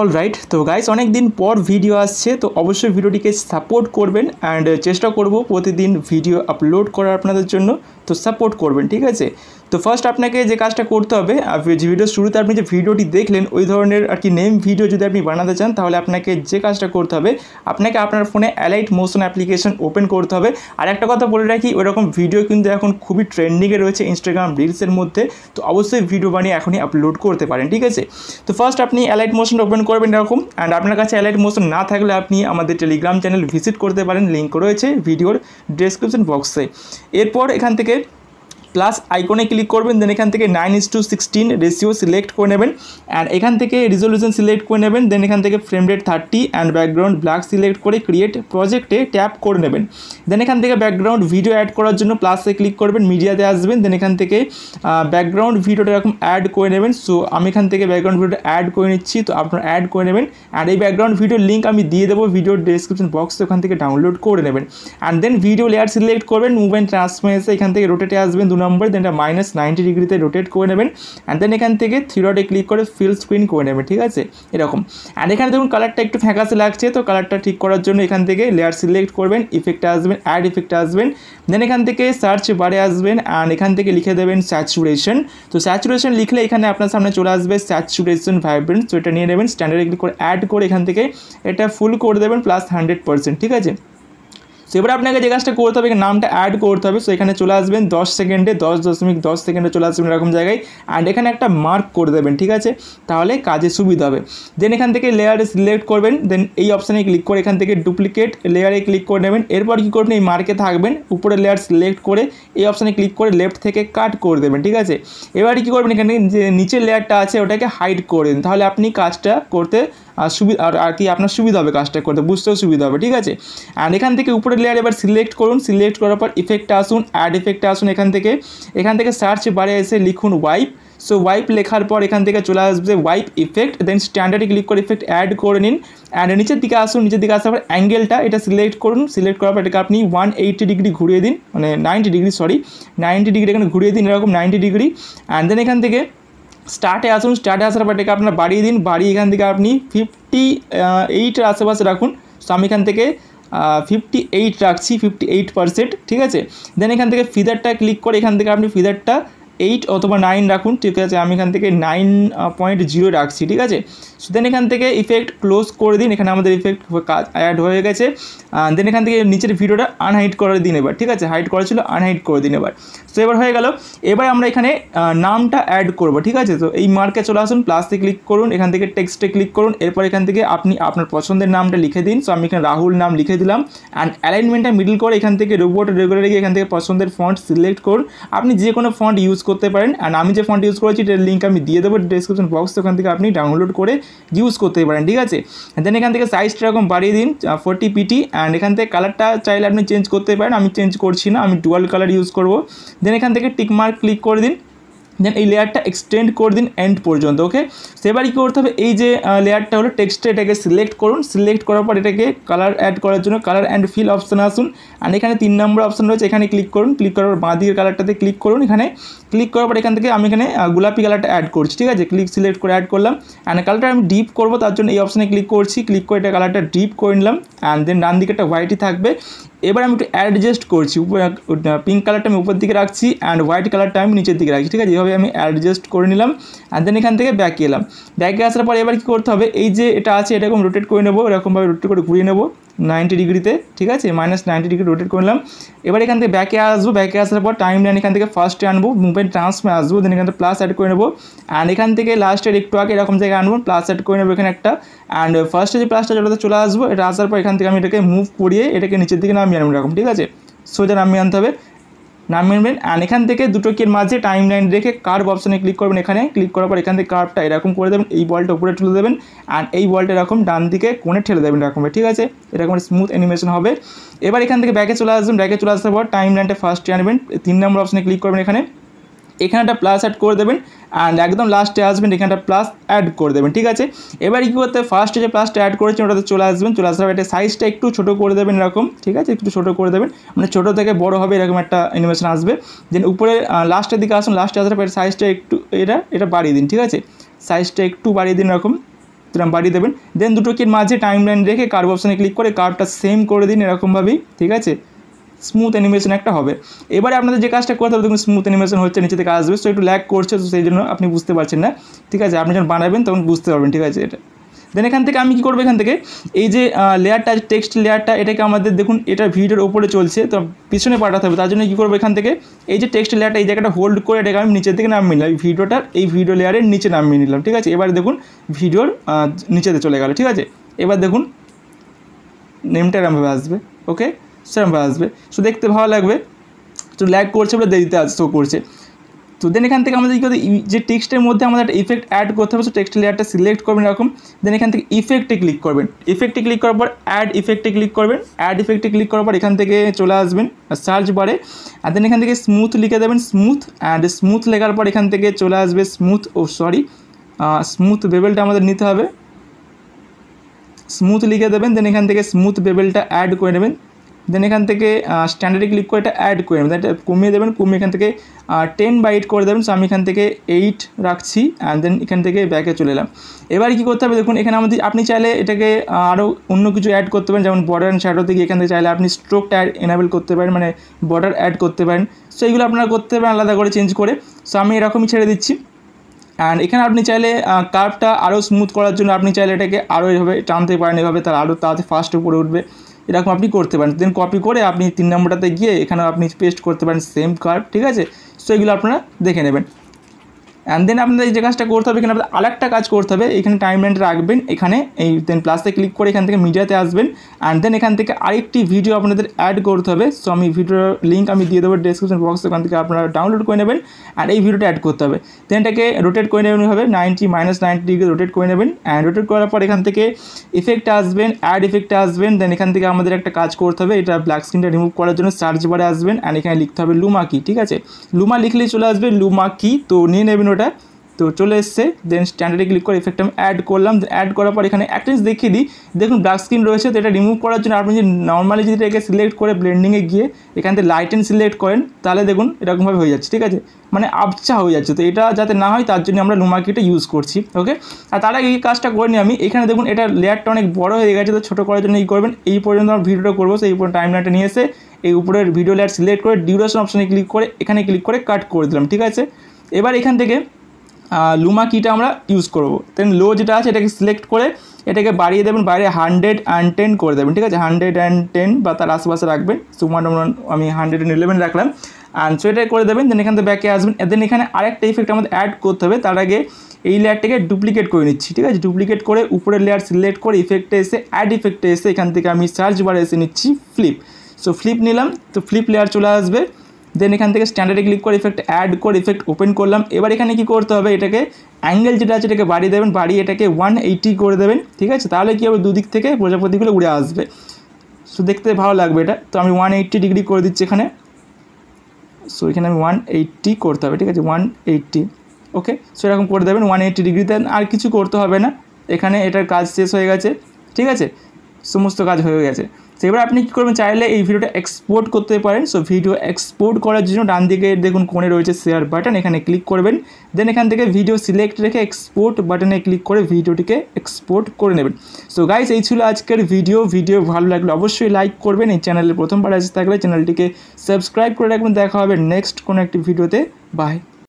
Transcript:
all right তো guys অনেক দিন পর ভিডিও আসছে তো অবশ্যই ভিডিওটিকে সাপোর্ট করবেন অ্যান্ড চেষ্টা করব প্রতিদিন ভিডিও আপলোড করার আপনাদের জন্য তো সাপোর্ট করবেন ঠিক আছে তো ফার্স্ট আপনাকে যে কাজটা করতে হবে যে ভিডিও শুরুতে আপনি যে ভিডিওটি দেখলেন ওই ধরনের আর কি নেম ভিডিও যদি আপনি বানাতে চান তাহলে আপনাকে যে কাজটা করতে হবে আপনাকে আপনার ফোনে অ্যালাইট মোশন অ্যাপ্লিকেশন ওপেন করতে হবে আর একটা কথা বলে রাখি ওইরকম ভিডিও কিন্তু এখন খুবই ট্রেন্ডিংয়ে রয়েছে ইনস্টাগ্রাম রিলসের মধ্যে তো অবশ্যই ভিডিও বানিয়ে এখনই আপলোড করতে পারেন ঠিক আছে তো ফার্স্ট আপনি অ্যালাইট মোশন ওপেন ওপেন করবেন এরকম অ্যান্ড আপনার কাছে অ্যালার্ট মোশন না থাকলে আপনি আমাদের টেলিগ্রাম চ্যানেল ভিজিট করতে পারেন লিঙ্ক রয়েছে ভিডিওর ডিসক্রিপশন বক্সে এরপর এখান থেকে প্লাস আইকনে ক্লিক করবেন দেন এখান থেকে nine is to sixteen ratio select করে নেবেন অ্যান্ড এখান থেকে রিজলিউশন সিলেক্ট করে নেবেন দেন এখান থেকে frame rate thirty and background black select করে ক্রিয়েট প্রজেক্টে ট্যাপ করে নেবেন দেন এখান থেকে ব্যাকগ্রাউন্ড ভিডিও অ্যাড করার জন্য প্লাসে ক্লিক করবেন মিডিয়াতে আসবেন দেন এখান থেকে ব্যাকগ্রাউন্ড ভিডিওটা এরকম অ্যাড করে নেবেন সো আমি এখান থেকে ব্যাকগ্রাউন্ড ভিডিওটা অ্যাড করে নিচ্ছি তো আপনারা অ্যাড করে নেবেন অ্যান্ড এই ব্যাকগ্রাউন্ড ভিডিও লিঙ্ক আমি দিয়ে দেবো ভিডিওর ডেসক্রিপশন বক্সে ওখান থেকে ডাউনলোড করে নেবেন and then video layer select করবেন মুভমেন্ট ট্রান্সফার এসে এখান থেকে রোটেটে আসবেন দু নম্বর দেন এটা মাইনাস নাইনটি ডিগ্রিতে রোটেট করে নেবেন অ্যান্ড দেন এখান থেকে থ্রি ডটে ক্লিক করে ফিল স্ক্রিন করে নেবেন ঠিক আছে এরকম অ্যান্ড এখানে দেখুন কালারটা একটু ফ্যাকাসে লাগছে তো কালারটা ঠিক করার জন্য এখান থেকে লেয়ার সিলেক্ট করবেন ইফেক্ট আসবেন অ্যাড ইফেক্ট আসবেন দেন এখান থেকে সার্চ বারে আসবেন অ্যান্ড এখান থেকে লিখে দেবেন স্যাচুরেশন তো স্যাচুরেশন লিখলে এখানে আপনার সামনে চলে আসবে স্যাচুরেশন ভাইব্রেন্ট তো এটা নিয়ে নেবেন স্ট্যান্ডার্ড ক্লিক করে অ্যাড করে এখান থেকে এটা ফুল করে দেবেন প্লাস হান্ড্রেড পার্সেন্ট ঠিক আছে সো এবার আপনাকে যে কাজটা করতে হবে নামটা অ্যাড করতে হবে সো এখানে চলে আসবেন দশ সেকেন্ডে দশ দশমিক দশ সেকেন্ডে চলে আসবেন এরকম জায়গায় অ্যান্ড এখানে একটা মার্ক করে দেবেন ঠিক আছে তাহলে কাজে সুবিধা হবে দেন এখান থেকে লেয়ারে সিলেক্ট করবেন দেন এই অপশানে ক্লিক করে এখান থেকে ডুপ্লিকেট লেয়ারে ক্লিক করে নেবেন এরপর কী করবেন এই মার্কে থাকবেন উপরে লেয়ার সিলেক্ট করে এই অপশানে ক্লিক করে লেফট থেকে কাট করে দেবেন ঠিক আছে এবারে কী করবেন এখানে যে নিচের লেয়ারটা আছে ওটাকে হাইড করে দেন তাহলে আপনি কাজটা করতে আর সুবিধা আর আর কি আপনার সুবিধা হবে কাজটা করতে বুঝতেও সুবিধা হবে ঠিক আছে অ্যান্ড এখান থেকে উপরের লেয়ার এবার সিলেক্ট করুন সিলেক্ট করার পর ইফেক্টে আসুন অ্যাড ইফেক্টে আসুন এখান থেকে এখান থেকে সার্চ বারে এসে লিখুন ওয়াইপ সো ওয়াইপ লেখার পর এখান থেকে চলে আসবে ওয়াইপ ইফেক্ট দেন স্ট্যান্ডার্ডে ক্লিক করে ইফেক্ট অ্যাড করে নিন অ্যান্ড নিচের দিকে আসুন নিচের দিকে আসার পর অ্যাঙ্গেলটা এটা সিলেক্ট করুন সিলেক্ট করার পর এটাকে আপনি ওয়ান এইটি ডিগ্রি ঘুরিয়ে দিন মানে ninety degree sorry ninety degree এখানে ঘুরিয়ে দিন এরকম নাইনটি ডিগ্রি অ্যান্ড দেন এখান থেকে স্টার্টে আসুন স্টার্টে আসার পর এটাকে আপনার বাড়িয়ে দিন বাড়িয়ে এখান থেকে আপনি ফিফটি এইটের আশেপাশে রাখুন সো আমি এখান থেকে ফিফটি এইট রাখছি ফিফটি এইট পারসেন্ট ঠিক আছে দেন এখান থেকে ফিদারটা ক্লিক করে এখান থেকে আপনি ফিদারটা এইট অথবা নাইন রাখুন ঠিক আছে আমি এখান থেকে নাইন পয়েন্ট জিরো রাখছি ঠিক আছে দেন এখান থেকে ইফেক্ট ক্লোজ করে দিন এখানে আমাদের ইফেক্ট কাজ অ্যাড হয়ে গেছে দেন এখান থেকে নিচের ভিডিওটা আনহাইড করে দিন এবার ঠিক আছে হাইড করা ছিল আনহাইড করে দিন এবার সো এবার হয়ে গেল এবার আমরা এখানে নামটা অ্যাড করব ঠিক আছে তো এই মার্কে চলে আসুন প্লাসে ক্লিক করুন এখান থেকে টেক্সটে ক্লিক করুন এরপর এখান থেকে আপনি আপনার পছন্দের নামটা লিখে দিন সো আমি এখানে রাহুল নাম লিখে দিলাম অ্যান্ড অ্যালাইনমেন্টটা মিডল করে এখান থেকে রোবট রেগুলার এখান থেকে পছন্দের ফন্ট সিলেক্ট করুন আপনি যে কোনো ফন্ট ইউজ করতে পারেন আর আমি যে ফোনটা ইউজ করেছি এটার লিঙ্ক আমি দিয়ে দেবো ডিসক্রিপশন বক্স ওখান থেকে আপনি ডাউনলোড করে ইউজ করতে পারেন ঠিক আছে দেন এখান থেকে সাইজটা এরকম বাড়িয়ে দিন ফোরটি পিটি অ্যান্ড এখান থেকে কালারটা চাইলে আপনি চেঞ্জ করতে পারেন আমি চেঞ্জ করছি না আমি ডুয়াল কালার ইউজ করব দেন এখান থেকে টিকমার্ক ক্লিক করে দিন দেন এই লেয়ারটা এক্সটেন্ড করে দিন এন্ড পর্যন্ত ওকে সেবারই কী করতে হবে এই যে লেয়ারটা হলো টেক্সটে এটাকে সিলেক্ট করুন সিলেক্ট করার পর এটাকে কালার অ্যাড করার জন্য কালার অ্যান্ড ফিল অপশান আসুন আর এখানে তিন নম্বর অপশান রয়েছে এখানে ক্লিক করুন ক্লিক করার পর বাঁ দিকের কালারটাতে ক্লিক করুন এখানে ক্লিক করার পর এখান থেকে আমি এখানে গোলাপি কালারটা অ্যাড করছি ঠিক আছে ক্লিক সিলেক্ট করে অ্যাড করলাম অ্যান্ড কালারটা আমি ডিপ করবো তার জন্য এই অপশানে ক্লিক করছি ক্লিক করে এটা কালারটা ডিপ করে নিলাম অ্যান্ড দেন ডান দিকে একটা হোয়াইটই থাকবে এবার আমি একটু অ্যাডজাস্ট করছি পিঙ্ক কালারটা আমি উপর দিকে রাখছি অ্যান্ড হোয়াইট কালারটা আমি নিচের দিকে রাখছি ঠিক আছে এভাবে আমি অ্যাডজাস্ট করে নিলাম অ্যান্ড দেন এখান থেকে ব্যাকে এলাম ব্যাকে আসার পর এবার কী করতে হবে এই যে এটা আছে এরকম রোটেট করে নেবো এরকমভাবে রোটেট করে ঘুরিয়ে নেবো নাইনটি ডিগ্রিতে ঠিক আছে মাইনাস নাইনটি ডিগ্রি রোটেট করলাম এবার এখান থেকে ব্যাকে আসবো ব্যাকে আসার পর টাইম লাইন এখান থেকে ফার্স্টে আনবো মুভমেন্ট ট্রান্সফার আসবো দেন এখান থেকে প্লাস অ্যাড করে নেবো অ্যান্ড এখান থেকে লাস্টের একটু আগে এরকম জায়গায় আনবো প্লাস অ্যাড করে নেবো এখানে একটা অ্যান্ড ফার্স্টে যে প্লাসটা চলে চলে আসবো এটা আসার পর এখান থেকে আমি এটাকে মুভ করিয়ে এটাকে নিচের দিকে নামিয়ে আনবো এরকম ঠিক আছে সোজা নামিয়ে আনতে হবে নাম মিলবেন অ্যান্ড এখান থেকে দুটো কের মাঝে টাইম লাইন রেখে কার্ভ অপশানে ক্লিক করবেন এখানে ক্লিক করার পর এখান থেকে কার্ভটা এরকম করে দেবেন এই বলটা উপরে ঠেলে দেবেন অ্যান্ড এই বলটা এরকম ডান দিকে কোণে ঠেলে দেবেন এরকম ঠিক আছে এরকম স্মুথ অ্যানিমেশন হবে এবার এখান থেকে ব্যাকে চলে আসবেন ব্যাকে চলে আসার পর টাইম লাইনটা ফার্স্টে আনবেন তিন নম্বর অপশানে ক্লিক করবেন এখানে এখানে একটা প্লাস অ্যাড করে দেবেন অ্যান্ড একদম লাস্টে আসবেন এখানে একটা প্লাস অ্যাড করে দেবেন ঠিক আছে এবার কী করতে ফার্স্টে যে প্লাসটা অ্যাড করেছেন ওটাতে চলে আসবেন চলে আসার একটা সাইজটা একটু ছোটো করে দেবেন এরকম ঠিক আছে একটু ছোটো করে দেবেন মানে ছোটো থেকে বড় হবে এরকম একটা অ্যানিমেশন আসবে দেন উপরে লাস্টের দিকে আসুন লাস্টে আসার পরে সাইজটা একটু এটা এটা বাড়িয়ে দিন ঠিক আছে সাইজটা একটু বাড়িয়ে দিন এরকম এরকম বাড়িয়ে দেবেন দেন দুটো দুটোকে মাঝে টাইম লাইন রেখে কার্ভ অপশানে ক্লিক করে কার্ভটা সেম করে দিন এরকমভাবেই ঠিক আছে স্মুথ অ্যানিমেশন একটা হবে এবারে আপনাদের যে কাজটা করতে হবে দেখুন স্মুথ অ্যানিমেশন হচ্ছে নিচে থেকে আসবে তো একটু ল্যাক করছে তো সেই জন্য আপনি বুঝতে পারছেন না ঠিক আছে আপনি যখন বানাবেন তখন বুঝতে পারবেন ঠিক আছে এটা দেন এখান থেকে আমি কি করবো এখান থেকে এই যে লেয়ারটা টেক্সট লেয়ারটা এটাকে আমাদের দেখুন এটা ভিডিওর ওপরে চলছে তো পিছনে পাঠাতে হবে তার জন্য কী করবো এখান থেকে এই যে টেক্সট লেয়ারটা এই জায়গাটা হোল্ড করে এটাকে আমি নিচের দিকে নামিয়ে নিলাম ভিডিওটার এই ভিডিও লেয়ারের নিচে নামিয়ে নিলাম ঠিক আছে এবার দেখুন ভিডিওর নিচেতে চলে গেল ঠিক আছে এবার দেখুন নেমটা এরমভাবে আসবে ওকে সেরকমভাবে আসবে সো দেখতে ভালো লাগবে তো ল্যাগ করছে বলে দেরিতে আস শো করছে তো দেন এখান থেকে আমাদের কী যে টেক্সটের মধ্যে আমাদের একটা ইফেক্ট অ্যাড করতে হবে সো টেক্সট লেয়ারটা সিলেক্ট করবেন এরকম দেন এখান থেকে ইফেক্টে ক্লিক করবেন ইফেক্টে ক্লিক করার পর অ্যাড ইফেক্টে ক্লিক করবেন অ্যাড ইফেক্টে ক্লিক করার পর এখান থেকে চলে আসবেন সার্চ বারে আর দেন এখান থেকে স্মুথ লিখে দেবেন স্মুথ অ্যান্ড স্মুথ লেখার পর এখান থেকে চলে আসবে স্মুথ ও সরি স্মুথ বেবেলটা আমাদের নিতে হবে স্মুথ লিখে দেবেন দেন এখান থেকে স্মুথ বেবেলটা অ্যাড করে নেবেন দেন এখান থেকে স্ট্যান্ডার্ডে ক্লিক করে এটা অ্যাড করে নেবেন এটা কমিয়ে দেবেন কমিয়ে এখান থেকে টেন বাইট এইট করে দেবেন সো আমি এখান থেকে এইট রাখছি অ্যান্ড দেন এখান থেকে ব্যাকে চলে এলাম এবার কি করতে হবে দেখুন এখানে আমাদের আপনি চাইলে এটাকে আরও অন্য কিছু অ্যাড করতে পারেন যেমন বর্ডার অ্যান্ড শ্যাডো থেকে এখান থেকে চাইলে আপনি স্ট্রোকটা এনাবেল করতে পারেন মানে বর্ডার অ্যাড করতে পারেন সো এইগুলো আপনারা করতে পারেন আলাদা করে চেঞ্জ করে সো আমি এরকমই ছেড়ে দিচ্ছি অ্যান্ড এখানে আপনি চাইলে কার্ভটা আরও স্মুথ করার জন্য আপনি চাইলে এটাকে আরও এভাবে টানতে পারেন এভাবে তার আরও তাড়াতাড়ি ফাস্ট উপরে উঠবে এরকম আপনি করতে পারেন দেন কপি করে আপনি তিন নম্বরটাতে গিয়ে এখানে আপনি পেস্ট করতে পারেন সেম কার্ড ঠিক আছে সো এগুলো আপনারা দেখে নেবেন অ্যান্ড দেন আপনাদের যে কাজটা করতে হবে এখানে আপনাদের আরেকটা কাজ করতে হবে এখানে টাইম লাইনটা রাখবেন এখানে এই দেন প্লাসে ক্লিক করে এখান থেকে মিডিয়াতে আসবেন অ্যান্ড দেন এখান থেকে আরেকটি ভিডিও আপনাদের অ্যাড করতে হবে সো আমি ভিডিওর লিঙ্ক আমি দিয়ে দেবো ডিসক্রিপশন বক্স ওখান থেকে আপনারা ডাউনলোড করে নেবেন আর এই ভিডিওটা অ্যাড করতে হবে দেন এটাকে রোটেট করে নেবেন হবে ninety minus ninety degree rotate করে নেবেন অ্যান্ড রোটেট করার পর এখান থেকে ইফেক্ট আসবেন অ্যাড ইফেক্টে আসবেন দেন এখান থেকে আমাদের একটা কাজ করতে হবে এটা ব্ল্যাক স্ক্রিনটা রিমুভ করার জন্য সার্চ বারে আসবেন অ্যান্ড এখানে লিখতে হবে লুমা কি ঠিক আছে লুমা লিখলেই চলে আসবে লুমা কি তো নিয়ে নেবেন ভিডিওটা তো চলে এসছে দেন স্ট্যান্ডার্ডে ক্লিক করে ইফেক্ট আমি অ্যাড করলাম অ্যাড করার পর এখানে একটা জিনিস দেখিয়ে দিই দেখুন ব্ল্যাক স্ক্রিন রয়েছে তো এটা রিমুভ করার জন্য আপনি যদি নর্মালি যদি এটাকে সিলেক্ট করে ব্লেন্ডিংয়ে গিয়ে এখান থেকে লাইটেন সিলেক্ট করেন তাহলে দেখুন এরকমভাবে হয়ে যাচ্ছে ঠিক আছে মানে আবছা হয়ে যাচ্ছে তো এটা যাতে না হয় তার জন্য আমরা লুমাকিটা ইউজ করছি ওকে আর তার আগে এই কাজটা করে নিই আমি এখানে দেখুন এটা লেয়ারটা অনেক বড় হয়ে গেছে তো ছোটো করার জন্য এই করবেন এই পর্যন্ত আমার ভিডিওটা করবো সেই পর্যন্ত টাইম লাইনটা নিয়ে এসে এই উপরের ভিডিও লেয়ার সিলেক্ট করে ডিউরেশন অপশানে ক্লিক করে এখানে ক্লিক করে কাট করে দিলাম ঠিক আছে এবার এখান থেকে লুমা কিটা আমরা ইউজ করব দেন লো যেটা আছে এটাকে সিলেক্ট করে এটাকে বাড়িয়ে দেবেন বাইরে হান্ড্রেড অ্যান্ড টেন করে দেবেন ঠিক আছে হান্ড্রেড অ্যান্ড টেন বা তার আশেপাশে রাখবেন সুমান আমি হান্ড্রেড অ্যান্ড ইলেভেন রাখলাম অ্যান্ড সোয়েটার করে দেবেন দেন এখান থেকে ব্যাকে আসবেন দেন এখানে আরেকটা ইফেক্ট আমাদের অ্যাড করতে হবে তার আগে এই লেয়ারটাকে ডুপ্লিকেট করে নিচ্ছি ঠিক আছে ডুপ্লিকেট করে উপরের লেয়ার সিলেক্ট করে ইফেক্টে এসে অ্যাড ইফেক্টে এসে এখান থেকে আমি সার্চ বারে এসে নিচ্ছি ফ্লিপ সো ফ্লিপ নিলাম তো ফ্লিপ লেয়ার চলে আসবে দেন এখান থেকে স্ট্যান্ডার্ডে ক্লিক করে ইফেক্ট অ্যাড করে ইফেক্ট ওপেন করলাম এবার এখানে কি করতে হবে এটাকে অ্যাঙ্গেল যেটা আছে এটাকে বাড়িয়ে দেবেন বাড়িয়ে এটাকে ওয়ান এইটি করে দেবেন ঠিক আছে তাহলে কী হবে দুদিক থেকে প্রজাপতিগুলো উড়ে আসবে সো দেখতে ভালো লাগবে এটা তো আমি ওয়ান এইট্টি ডিগ্রি করে দিচ্ছি এখানে সো এখানে আমি ওয়ান এইট্টি করতে হবে ঠিক আছে ওয়ান এইট্টি ওকে সো এরকম করে দেবেন ওয়ান এইট্টি ডিগ্রি দেন আর কিছু করতে হবে না এখানে এটার কাজ শেষ হয়ে গেছে ঠিক আছে সমস্ত কাজ হয়ে গেছে তো এবার আপনি কী করবেন চাইলে এই ভিডিওটা এক্সপোর্ট করতে পারেন সো ভিডিও এক্সপোর্ট করার জন্য ডান দিকে দেখুন কোণে রয়েছে শেয়ার বাটন এখানে ক্লিক করবেন দেন এখান থেকে ভিডিও সিলেক্ট রেখে এক্সপোর্ট বাটনে ক্লিক করে ভিডিওটিকে এক্সপোর্ট করে নেবেন সো গাইস এই ছিল আজকের ভিডিও ভিডিও ভালো লাগলে অবশ্যই লাইক করবেন এই চ্যানেলে প্রথমবার আসতে থাকলে চ্যানেলটিকে সাবস্ক্রাইব করে রাখবেন দেখা হবে নেক্সট কোনো একটি ভিডিওতে বাই